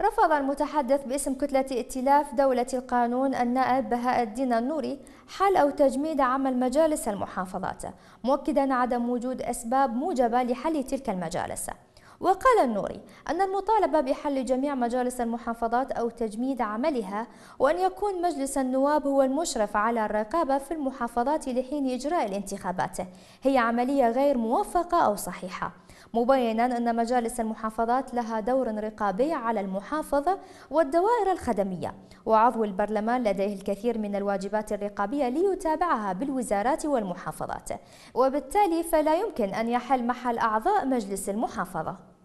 رفض المتحدث باسم كتلة ائتلاف دولة القانون النائب بهاء الدين النوري حل أو تجميد عمل مجالس المحافظات مؤكدا عدم وجود أسباب موجبة لحل تلك المجالس وقال النوري أن المطالبة بحل جميع مجالس المحافظات أو تجميد عملها وأن يكون مجلس النواب هو المشرف على الرقابة في المحافظات لحين إجراء الانتخابات هي عملية غير موفقة أو صحيحة مبينا أن مجالس المحافظات لها دور رقابي على المحافظة والدوائر الخدمية وعضو البرلمان لديه الكثير من الواجبات الرقابية ليتابعها بالوزارات والمحافظات وبالتالي فلا يمكن أن يحل محل أعضاء مجلس المحافظة